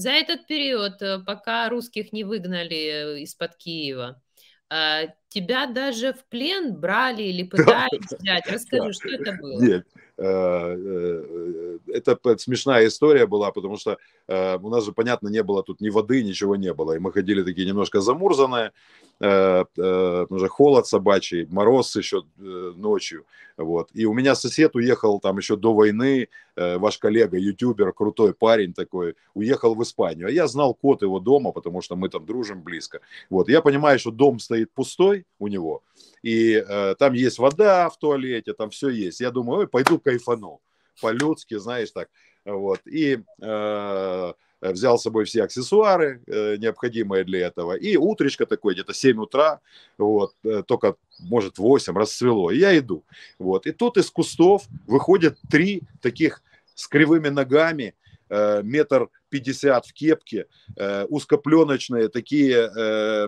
За этот период, э, пока русских не выгнали э, из-под Киева, а тебя даже в плен брали или пытались взять. Расскажи, что это было? Нет, э, э, э, это смешная история была, потому что у нас же, понятно, не было тут ни воды, ничего не было. И мы ходили такие немножко замурзанные, уже холод собачий, мороз еще ночью. Вот. И у меня сосед уехал там еще до войны, ваш коллега, ютубер, крутой парень такой, уехал в Испанию. А я знал код его дома, потому что мы там дружим близко. Вот. Я понимаю, что дом стоит пустой, у него, и э, там есть вода в туалете, там все есть. Я думаю, ой, пойду кайфану по-людски, знаешь, так. Вот. И э, взял с собой все аксессуары, э, необходимые для этого. И утречко такое, где-то 7 утра, вот, э, только, может, 8 расцвело. И я иду. Вот. И тут из кустов выходят три таких с кривыми ногами, э, метр 50 в кепке, э, узкопленочные такие э,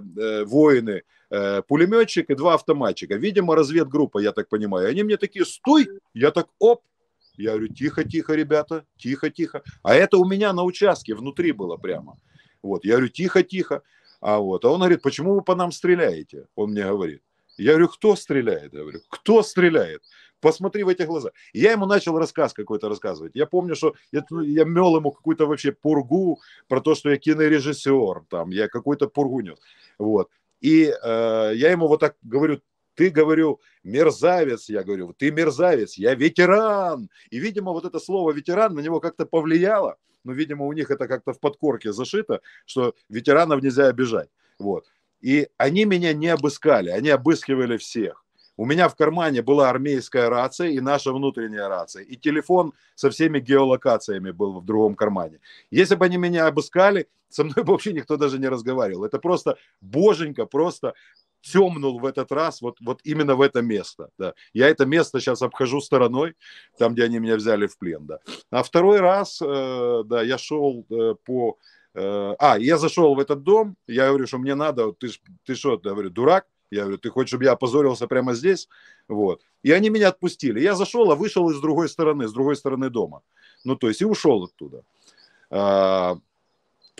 э, воины, э, пулеметчик и два автоматчика. Видимо, разведгруппа, я так понимаю. Они мне такие, стой! Я так, оп! Я говорю, тихо-тихо, ребята, тихо-тихо. А это у меня на участке, внутри было прямо. Вот, я говорю, тихо-тихо. А вот, а он говорит, почему вы по нам стреляете? Он мне говорит. Я говорю, кто стреляет? Я говорю, кто стреляет? Посмотри в эти глаза. я ему начал рассказ какой-то рассказывать. Я помню, что ну, я, я мел ему какую-то вообще пургу про то, что я кинорежиссер, там, я какой то пургу нес. Вот. И э, я ему вот так говорю, ты, говорю, мерзавец, я говорю, ты мерзавец, я ветеран. И, видимо, вот это слово ветеран на него как-то повлияло. Ну, видимо, у них это как-то в подкорке зашито, что ветеранов нельзя обижать. Вот. И они меня не обыскали, они обыскивали всех. У меня в кармане была армейская рация и наша внутренняя рация. И телефон со всеми геолокациями был в другом кармане. Если бы они меня обыскали, со мной бы вообще никто даже не разговаривал. Это просто боженька, просто темнул в этот раз вот, вот именно в это место. Да. Я это место сейчас обхожу стороной, там, где они меня взяли в плен. Да. А второй раз, э, да, я шел э, по Э, а, я зашел в этот дом, я говорю, что мне надо, ты, ты что, я говорю, дурак, я говорю, ты хочешь, чтобы я опозорился прямо здесь? Вот. И они меня отпустили. Я зашел, а вышел из другой стороны, с другой стороны дома. Ну, то есть и ушел оттуда. А,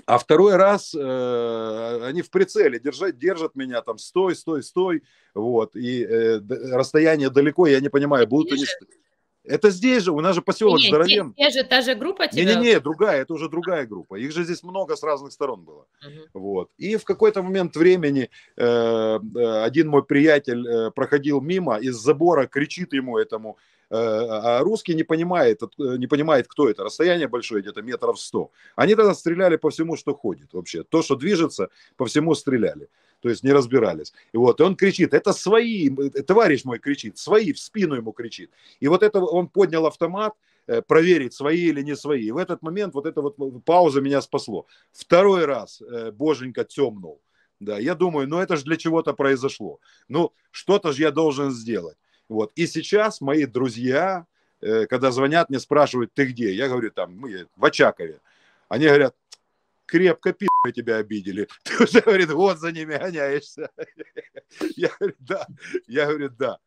а второй раз э, они в прицеле держат, держат меня там, стой, стой, стой. Вот. И э, расстояние далеко, я не понимаю, будут они... Э, это здесь же, у нас же поселок Нет, здоровен. Те, те же, та же группа тебя... Не-не-не, другая, это уже другая группа. Их же здесь много с разных сторон было. Угу. Вот. И в какой-то момент времени э, э, один мой приятель э, проходил мимо, из забора кричит ему этому Э, а русский не понимает, э, не понимает, кто это. Расстояние большое, где-то метров сто. Они тогда стреляли по всему, что ходит вообще. То, что движется, по всему стреляли. То есть не разбирались. И вот, и он кричит, это свои, э, товарищ мой кричит, свои, в спину ему кричит. И вот это он поднял автомат, проверить, свои или не свои. И в этот момент вот эта вот пауза меня спасло. Второй раз боженька темнул. Да, я думаю, ну это же для чего-то произошло. Ну, что-то же я должен сделать. Вот. И сейчас мои друзья, э, когда звонят мне, спрашивают, ты где? Я говорю, там, мы в Очакове. Они говорят, крепко пи*** тебя обидели. Ты уже, говорит, вот за ними гоняешься. Я говорю, да. Я говорю, да.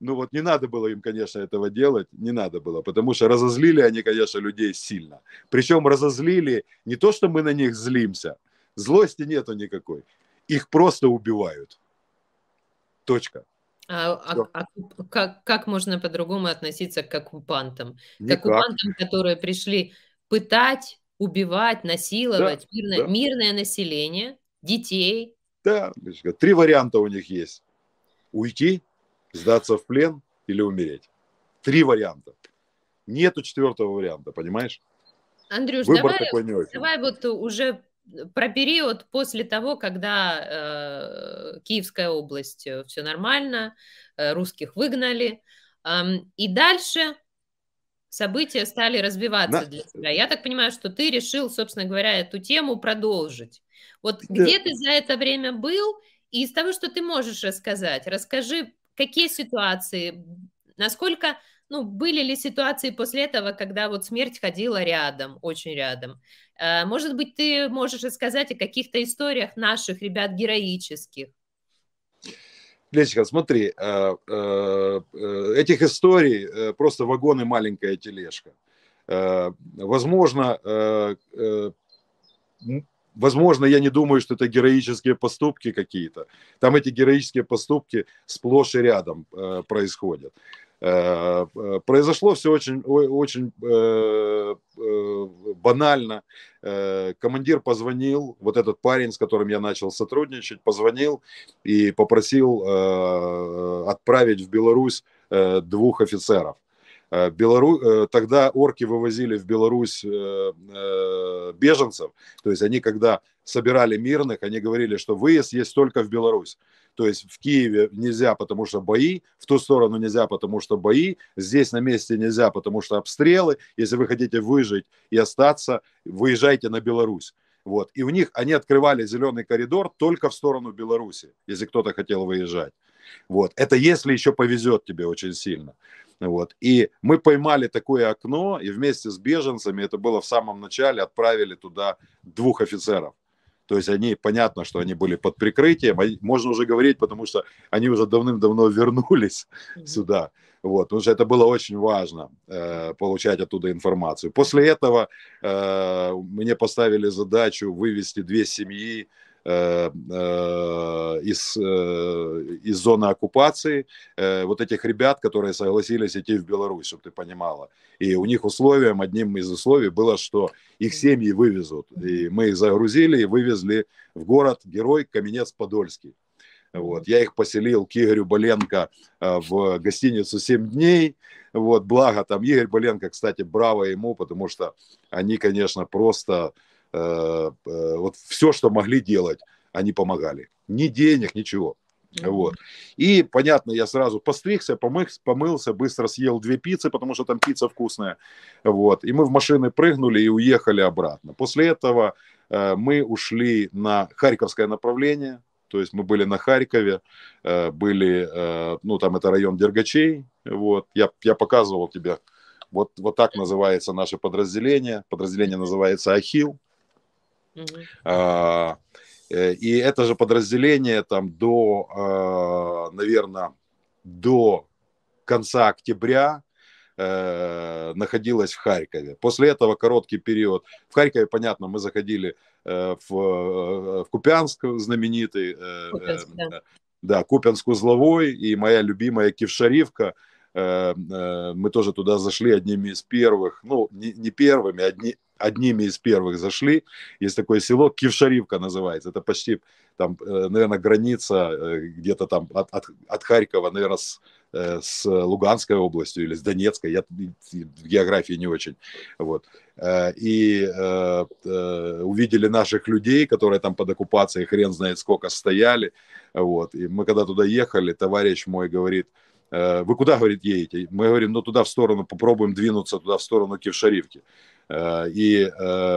Ну вот не надо было им, конечно, этого делать, не надо было, потому что разозлили они, конечно, людей сильно. Причем разозлили не то, что мы на них злимся, злости нету никакой. Их просто убивают. Точка. А, а, а как, как можно по-другому относиться к оккупантам? Никак. К оккупантам, которые пришли пытать, убивать, насиловать да, мирное, да. мирное население, детей. Да, три варианта у них есть. Уйти, сдаться в плен или умереть. Три варианта. Нету четвертого варианта, понимаешь? Андрюш, Выбор давай, такой не очень. давай вот уже про период после того, когда э, Киевская область э, все нормально, э, русских выгнали, э, и дальше события стали развиваться да. для тебя. Я так понимаю, что ты решил, собственно говоря, эту тему продолжить. Вот да. где ты за это время был, и из того, что ты можешь рассказать, расскажи, какие ситуации, насколько ну, были ли ситуации после этого, когда вот смерть ходила рядом, очень рядом? Э, может быть, ты можешь рассказать о каких-то историях наших ребят героических? Лесика, смотри, э, э, этих историй просто вагон и маленькая тележка. Возможно, возможно, я не думаю, что это героические поступки какие-то. Там эти героические поступки сплошь и рядом происходят. Э, произошло все очень, очень э, э, банально. Командир позвонил, вот этот парень, с которым я начал сотрудничать, позвонил и попросил отправить в Беларусь двух офицеров. Э, Белору... Э, тогда орки вывозили в Беларусь э, беженцев, то есть они, когда собирали мирных, они говорили, что выезд есть только в Беларусь. То есть в Киеве нельзя, потому что бои, в ту сторону нельзя, потому что бои, здесь на месте нельзя, потому что обстрелы. Если вы хотите выжить и остаться, выезжайте на Беларусь. Вот. И у них они открывали зеленый коридор только в сторону Беларуси, если кто-то хотел выезжать. Вот. Это если еще повезет тебе очень сильно. Вот. И мы поймали такое окно, и вместе с беженцами, это было в самом начале, отправили туда двух офицеров. То есть они, понятно, что они были под прикрытием, можно уже говорить, потому что они уже давным-давно вернулись mm-hmm. сюда. Вот, потому что это было очень важно, э, получать оттуда информацию. После этого э, мне поставили задачу вывести две семьи Э, э, из, э, из зоны оккупации, вот этих ребят, которые согласились идти в Беларусь, чтобы ты понимала. И у них условием, одним из условий было, что их семьи вывезут. И мы их загрузили и вывезли в город герой Каменец-Подольский. Вот. Я их поселил к Игорю Боленко в гостиницу семь дней. Вот, благо там Игорь Боленко, кстати, браво ему, потому что они, конечно, просто Э, э, вот все, что могли делать, они помогали. Ни денег, ничего. Вот. И, понятно, я сразу постригся, помылся, помылся, быстро съел две пиццы, потому что там пицца вкусная. Вот. И мы в машины прыгнули и уехали обратно. После этого э, мы ушли на Харьковское направление. То есть мы были на Харькове, э, были, э, ну, там это район Дергачей. Вот. Я, я показывал тебе, вот, вот так называется наше подразделение. Подразделение называется «Ахилл». Mm-hmm. и это же подразделение там до, а, наверное, до конца октября э, находилось в Харькове. После этого короткий период. В Харькове, понятно, мы заходили э, в, в Купянск, знаменитый. Купянск, да. да, Купянск узловой и моя любимая Кившаривка – Эм, э, мы тоже туда зашли одними из первых, ну, не, не первыми, одни, одними из первых зашли. Есть такое село Кившаривка называется. Это почти там, э, наверное, граница э, где-то там от, от, от Харькова, наверное, с, с Луганской областью или с Донецкой. Я в географии не очень. Вот. И увидели наших людей, которые там под оккупацией хрен знает сколько стояли. Вот. И мы когда туда ехали, товарищ мой говорит, Э, вы куда, говорит, едете? Мы говорим, ну туда в сторону, попробуем двинуться туда в сторону Кевшаревки. Э, и э,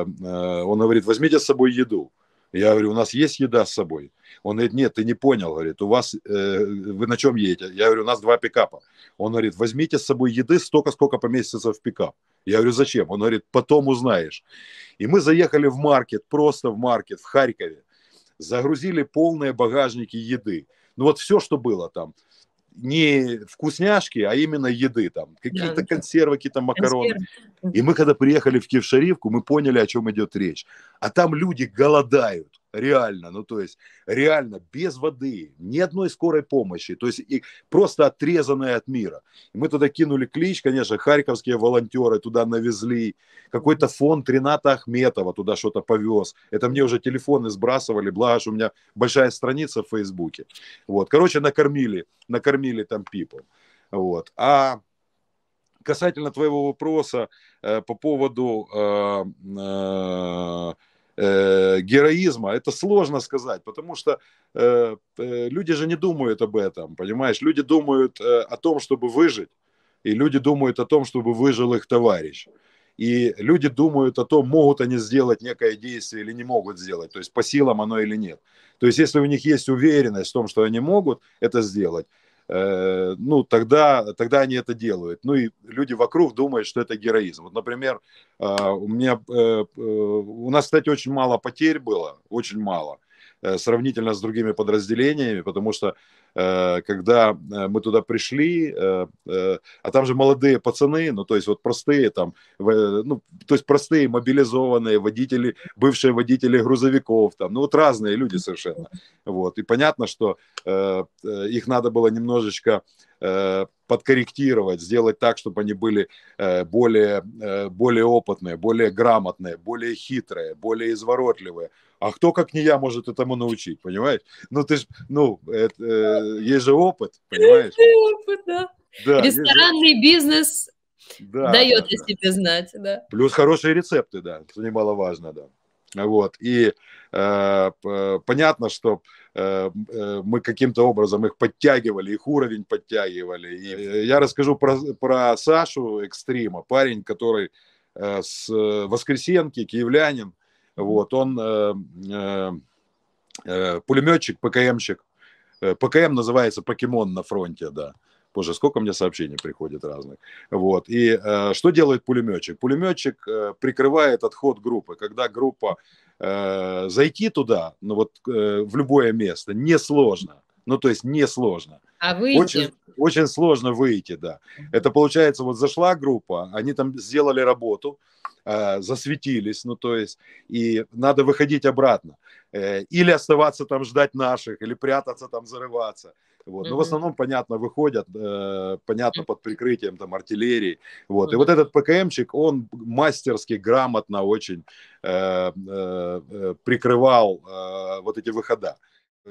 он говорит, возьмите с собой еду. Я говорю, у нас есть еда с собой? Он говорит, нет, ты не понял, говорит, у вас, э, вы на чем едете? Я говорю, у нас два пикапа. Он говорит, возьмите с собой еды столько, сколько поместится в пикап. Я говорю, зачем? Он говорит, потом узнаешь. И мы заехали в маркет, просто в маркет в Харькове, загрузили полные багажники еды. Ну вот все, что было там не вкусняшки, а именно еды там, какие-то да, консервы, какие-то макароны. Консервы. И мы когда приехали в Кевшаривку, мы поняли, о чем идет речь. А там люди голодают реально, ну то есть реально без воды, ни одной скорой помощи, то есть и просто отрезанная от мира. И мы туда кинули клич, конечно, харьковские волонтеры туда навезли, какой-то фонд Рената Ахметова туда что-то повез. Это мне уже телефоны сбрасывали, благо, что у меня большая страница в Фейсбуке. Вот, короче, накормили, накормили там people. Вот. А касательно твоего вопроса э, по поводу э, э, Э, героизма, это сложно сказать, потому что э, э, люди же не думают об этом, понимаешь? Люди думают э, о том, чтобы выжить, и люди думают о том, чтобы выжил их товарищ. И люди думают о том, могут они сделать некое действие или не могут сделать, то есть по силам оно или нет. То есть если у них есть уверенность в том, что они могут это сделать, Э, ну, тогда, тогда они это делают. Ну, и люди вокруг думают, что это героизм. Вот, например, а, у меня, э, у нас, кстати, очень мало потерь было, очень мало э, сравнительно с другими подразделениями, потому что Э, когда э, мы туда пришли, э, а там же молодые пацаны, ну, то есть вот простые там, ну, то есть простые мобилизованные водители, бывшие водители грузовиков там, ну, вот разные люди совершенно, вот, и понятно, что их надо было немножечко подкорректировать, сделать так, чтобы они были более, более опытные, более грамотные, более хитрые, более изворотливые – а кто, как не я, может этому научить, понимаешь? Ну, ты ж, ну, это, э, есть же опыт, понимаешь? опыт, да. да Ресторанный есть... бизнес да, дает да, о себе да. знать, да. Плюс хорошие рецепты, да, это немаловажно, да. Вот. И э, понятно, что э, э, мы каким-то образом их подтягивали, их уровень подтягивали. И э, я расскажу про, про Сашу Экстрима, парень, который э, с э, Воскресенки, киевлянин, вот, он э, э, э пулеметчик, ПКМщик. Э, ПКМ называется покемон на фронте, да. Боже, сколько мне сообщений приходит разных. Вот. И э, что делает пулеметчик? Пулеметчик э, прикрывает отход группы. Когда группа э, зайти туда, ну вот э, в любое место, несложно. сложно ну, то есть несложно. А выйти? Очень, очень сложно выйти, да. Это получается, вот зашла группа, они там сделали работу, э, засветились, ну, то есть, и надо выходить обратно. Э, или оставаться там ждать наших, или прятаться там, зарываться. Вот. Но ну, в основном, понятно, выходят, э, понятно, под прикрытием там артиллерии. Вот. И вот этот ПКМчик, он мастерски, грамотно очень э, э, э, прикрывал э, вот эти выхода.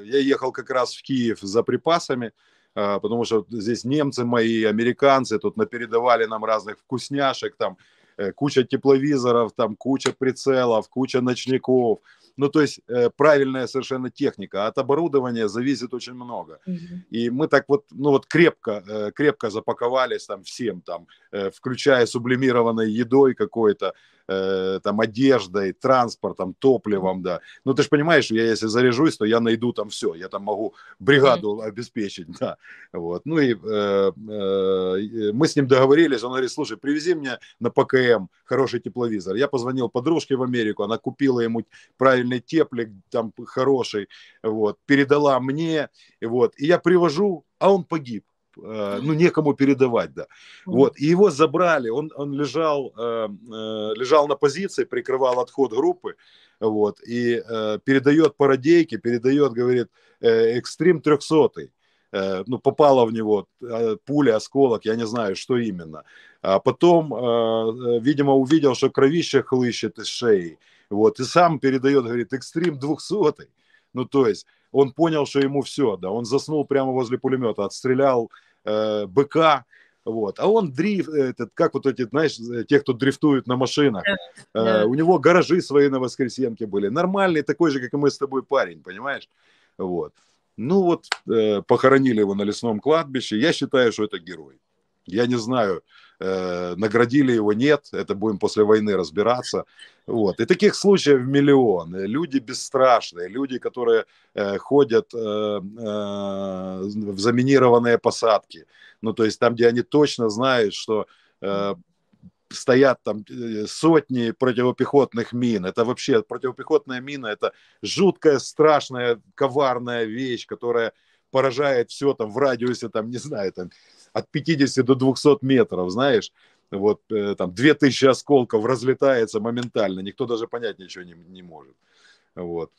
Я ехал как раз в Киев за припасами, а, потому что здесь немцы мои, американцы, тут напередавали нам разных вкусняшек, там э, куча тепловизоров, там куча прицелов, куча ночников. Ну, то есть э, правильная совершенно техника. От оборудования зависит очень много. Угу. И мы так вот, ну вот крепко, э, крепко запаковались там всем, там, включая сублимированной едой какой-то, Э, там, одеждой, транспортом, топливом, да. Ну, ты же понимаешь, я если заряжусь, то я найду там все, я там могу бригаду обеспечить, да. Вот. Ну и э, э, мы с ним договорились, он говорит, слушай, привези мне на ПКМ хороший тепловизор. Я позвонил подружке в Америку, она купила ему правильный теплик, там, хороший, вот, передала мне, вот. И я привожу, а он погиб. Э, ну, некому передавать, да. Вот, и его забрали, он, он лежал, э, э, лежал на позиции, прикрывал отход группы, вот, и передает пародейке, передает, говорит, экстрим 300 ну, попала в него пуля, осколок, я не знаю, что именно. А потом, видимо, увидел, что кровище хлыщет из шеи, вот, и сам передает, говорит, экстрим 200 ну, то есть, он понял, что ему все, да, он заснул прямо возле пулемета, отстрелял э, быка, вот. А он дрифт, этот, как вот эти, знаешь, э, те, кто дрифтует на машинах. э, У него гаражи свои на Воскресенке были. Нормальный такой же, как и мы с тобой парень, понимаешь? Вот. Ну вот, э, похоронили его на лесном кладбище. Я считаю, что это герой. Я не знаю, э, наградили его, нет. Это будем после войны разбираться. Вот. И таких случаев миллион. Э, люди бесстрашные, люди, которые э, ходят э, э, в заминированные посадки. Ну, то есть там, где они точно знают, что э, стоят там э, сотни противопехотных мин. Это вообще противопехотная мина, это жуткая, страшная, коварная вещь, которая поражает все там в радиусе, там, не знаю, там, от 50 до 200 метров, знаешь вот э, там 2000 осколков разлетается моментально, никто даже понять ничего не, не может. Вот.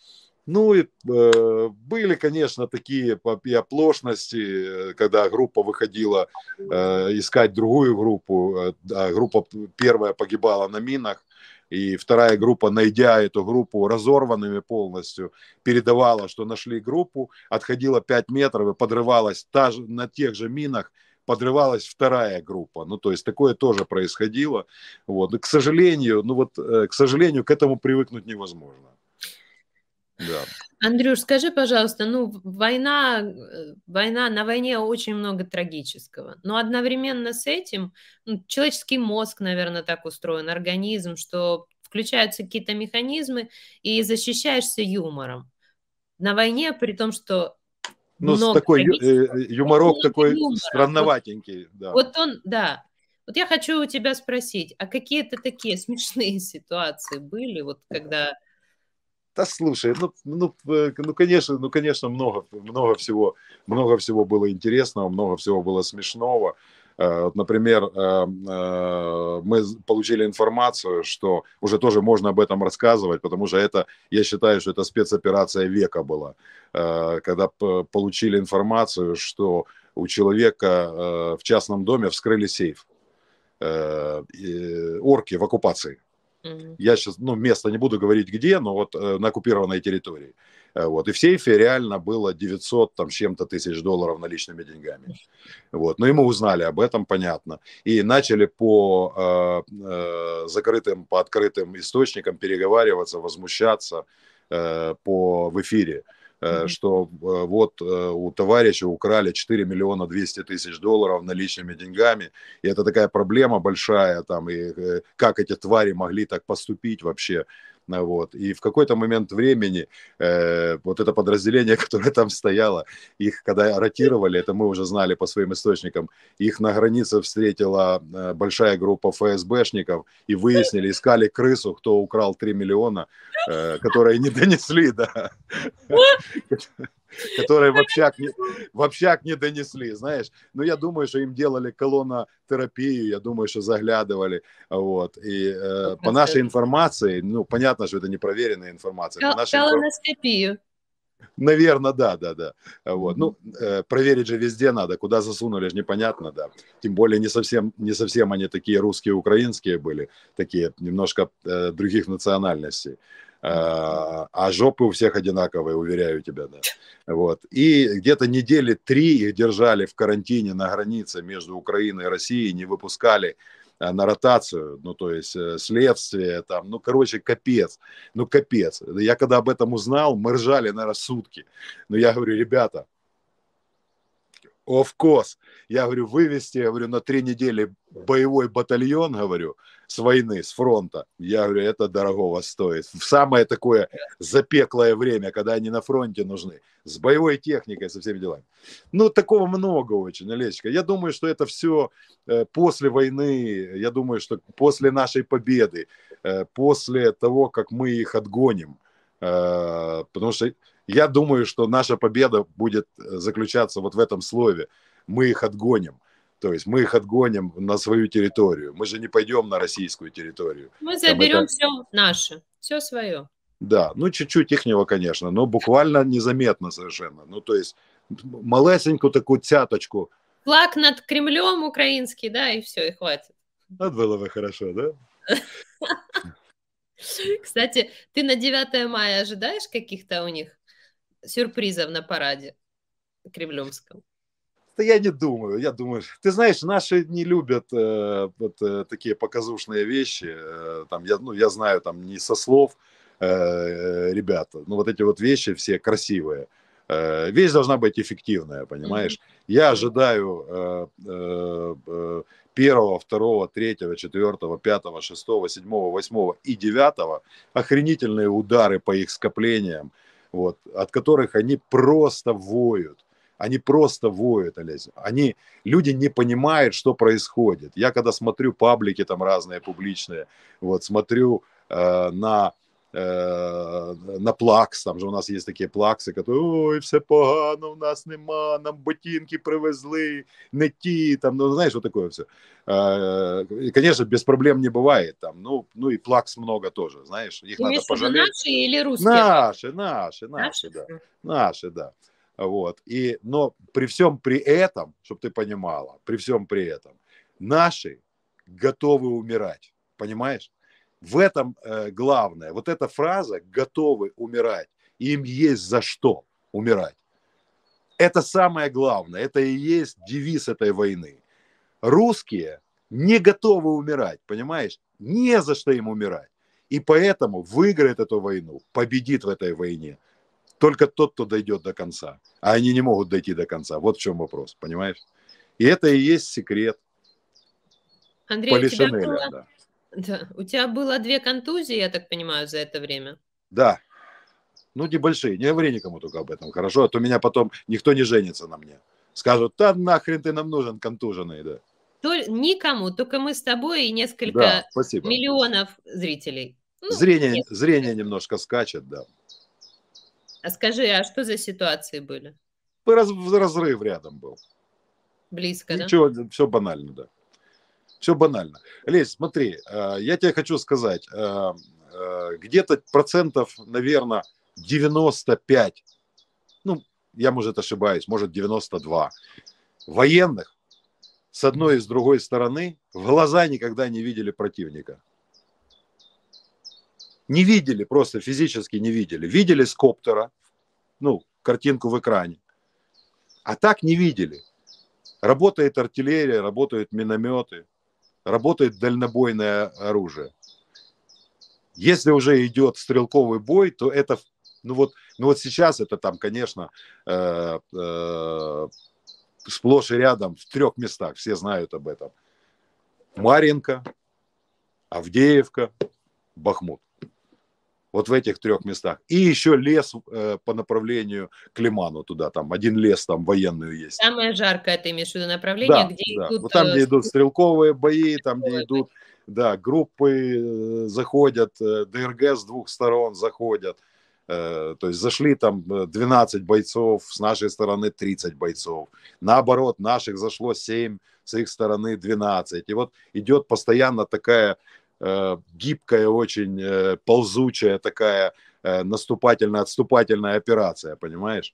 Ну и э, были, конечно, такие и оплошности, э, когда группа выходила э, искать другую группу, э, да, группа первая погибала на минах, и вторая группа, найдя эту группу разорванными полностью, передавала, что нашли группу, отходила 5 метров и подрывалась та же, на тех же минах, подрывалась вторая группа. Ну, то есть такое тоже происходило. Вот. И, к сожалению, ну вот, э, к сожалению, к этому привыкнуть невозможно. Да. Андрюш, скажи, пожалуйста, ну война, э, война, на войне очень много трагического, но одновременно с этим ну, человеческий мозг, наверное, так устроен, организм, что включаются какие-то механизмы и защищаешься юмором. На войне, при том, что ну, с такой конечно. Э, э, юморок такой юмора. странноватенький. да. вот он, да. Вот я хочу у тебя спросить, а какие-то такие смешные ситуации были, вот когда... Да слушай, ну, ну, э, ну конечно, ну конечно, много, много всего, много всего было интересного, много всего было смешного. Э, например, э, э, мы получили информацию, что уже тоже можно об этом рассказывать, потому что это, я считаю, что это спецоперация века была, когда получили информацию, что у человека в частном доме вскрыли сейф. Орки в оккупации. Я сейчас, ну, место не буду говорить где, но вот на оккупированной территории. Э, вот. И в сейфе реально было 900 там, с чем-то тысяч долларов наличными деньгами. Вот. Но и мы узнали об этом, понятно. И начали по э, э закрытым, по открытым источникам переговариваться, возмущаться э, по, в эфире hmm что вот у товарища украли 4 миллиона 200 тысяч долларов наличными деньгами, и это такая проблема большая, там, и как эти твари могли так поступить вообще, вот. И в какой-то момент времени э, вот это подразделение, которое там стояло, их когда ротировали, это мы уже знали по своим источникам, их на границе встретила э, большая группа ФСБшников и выяснили, искали крысу, кто украл 3 миллиона, э, которые не донесли, да. которые в общак, не, в общак не донесли, знаешь. Но ну, я думаю, что им делали колонотерапию, я думаю, что заглядывали. Вот. И э, по нашей информации, ну, понятно, что это непроверенная информация. Кол- нашей колоноскопию. Наверное, да, да, да. Вот. Ну, э, проверить же везде надо, куда засунули, же непонятно, да. Тем более не совсем, не совсем они такие русские, украинские были, такие немножко э, других национальностей. Э, а жопы у всех одинаковые, уверяю тебя, да. Вот. И где-то недели три их держали в карантине на границе между Украиной и Россией, не выпускали э, на ротацию, ну, то есть э, следствие там, ну, короче, капец, ну, капец. Я когда об этом узнал, мы ржали, наверное, сутки. Но я говорю, ребята, Of course. Я говорю, вывести, я говорю, на три недели боевой батальон, говорю, с войны, с фронта. Я говорю, это дорогого стоит. В самое такое запеклое время, когда они на фронте нужны. С боевой техникой, со всеми делами. Ну, такого много очень, Олечка. Я думаю, что это все э, после войны, я думаю, что после нашей победы, э, после того, как мы их отгоним. Э, потому что я думаю, что наша победа будет э, заключаться вот в этом слове. Мы их отгоним. То есть мы их отгоним на свою территорию. Мы же не пойдем на российскую территорию. Мы заберем это... все наше, все свое. Да, ну чуть-чуть ихнего, конечно, но буквально незаметно совершенно. Ну, то есть малесенькую такую цяточку. Флаг над Кремлем украинский, да, и все, и хватит. Это было бы хорошо, да? Кстати, ты на 9 мая ожидаешь каких-то у них сюрпризов на параде кремлевском? Да я не думаю, я думаю. Ты знаешь, наши не любят э, вот э, такие показушные вещи. Э, там я, ну, я знаю, там не со слов э, э ребята. Ну вот эти вот вещи все красивые. Э, вещь должна быть эффективная, понимаешь? Mm-hmm. Я ожидаю э, э, э, первого, второго, третьего, четвертого, пятого, шестого, седьмого, восьмого и девятого охренительные удары по их скоплениям вот, от которых они просто воют. Они просто воют, Олеся. Они, люди не понимают, что происходит. Я когда смотрю паблики там разные, публичные, вот, смотрю э, на на плакс. Там же у нас є такі плакси, які ой, все погано, у нас нема, нам ботинки привезли, не ті. Там, ну, знаєш, отаке все. Е, і, без проблем не буває. Там, ну, ну і плакс много теж, знаєш, їх треба пожаліти. Наші или русские Наші, наші, наші, наші, да. Наші, да. Вот. И, но при всем при этом, чтобы ты понимала, при всем при этом, наши готовы умирать, понимаешь? В этом э, главное. Вот эта фраза «готовы умирать», им есть за что умирать. Это самое главное, это и есть девиз этой войны. Русские не готовы умирать, понимаешь? Не за что им умирать. И поэтому выиграет эту войну, победит в этой войне только тот, кто дойдет до конца. А они не могут дойти до конца. Вот в чем вопрос, понимаешь? И это и есть секрет. Андрей, Полишинеля, у тебя было... да. Да. У тебя было две контузии, я так понимаю, за это время. Да. Ну, небольшие. Не говори никому только об этом, хорошо? А то меня потом никто не женится на мне. Скажут, да нахрен ты нам нужен, контуженный, да. То, никому, только мы с тобой и несколько да, миллионов зрителей. Ну, зрение, несколько. зрение немножко скачет, да. А скажи, а что за ситуации были? Раз, разрыв рядом был. Близко, Ничего, да? Все банально, да. Все банально. Лесь, смотри, э, я тебе хочу сказать, э, э, где-то процентов, наверное, 95, ну, я, может, ошибаюсь, может, 92 военных с одной и с другой стороны в глаза никогда не видели противника. Не видели, просто физически не видели. Видели с коптера, ну, картинку в экране. А так не видели. Работает артиллерия, работают минометы, работает дальнобойное оружие. Если уже идет стрелковый бой, то это, ну вот, ну вот сейчас это там, конечно, э, э, сплошь и рядом в трех местах, все знают об этом. Маринка, Авдеевка, Бахмут вот в этих трех местах. И еще лес э, по направлению к Лиману туда, там один лес там военную есть. Самое жаркое, ты имеешь в виду направление, да, где да. идут... Вот там, э, где идут стрелковые бои, там, где идут, да, группы э, заходят, э, ДРГ с двух сторон заходят. То есть зашли там 12 бойцов, с нашей стороны 30 бойцов. Наоборот, наших зашло 7, с их стороны 12. И вот идет постоянно такая Э, гибкая, очень э, ползучая такая э, наступательно-отступательная операция, понимаешь?